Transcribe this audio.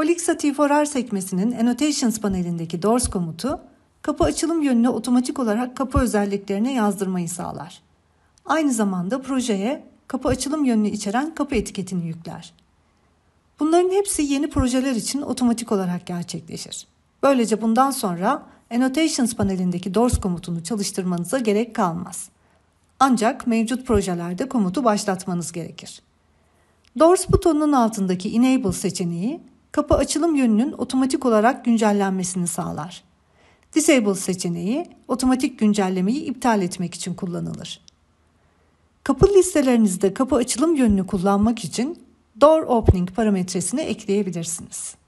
Holixati for R sekmesinin Annotations panelindeki Doors komutu, kapı açılım yönüne otomatik olarak kapı özelliklerine yazdırmayı sağlar. Aynı zamanda projeye kapı açılım yönünü içeren kapı etiketini yükler. Bunların hepsi yeni projeler için otomatik olarak gerçekleşir. Böylece bundan sonra Annotations panelindeki Doors komutunu çalıştırmanıza gerek kalmaz. Ancak mevcut projelerde komutu başlatmanız gerekir. Doors butonunun altındaki Enable seçeneği kapı açılım yönünün otomatik olarak güncellenmesini sağlar. Disable seçeneği otomatik güncellemeyi iptal etmek için kullanılır. Kapı listelerinizde kapı açılım yönünü kullanmak için Door Opening parametresini ekleyebilirsiniz.